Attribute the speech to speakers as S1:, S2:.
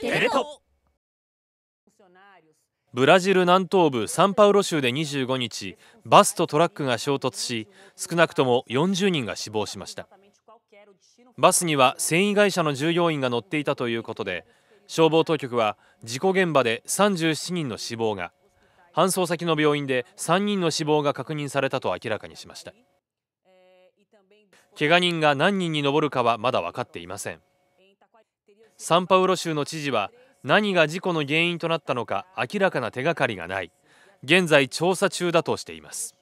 S1: テレ東
S2: ブラジル南東部サンパウロ州で25日バスとトラックが衝突し少なくとも40人が死亡しましたバスには繊維会社の従業員が乗っていたということで消防当局は事故現場で37人の死亡が搬送先の病院で3人の死亡が確認されたと明らかにしました怪我人が何人に上るかはまだ分かっていませんサンパウロ州の知事は何が事故の原因となったのか明らかな手がかりがない現在調査中だとしています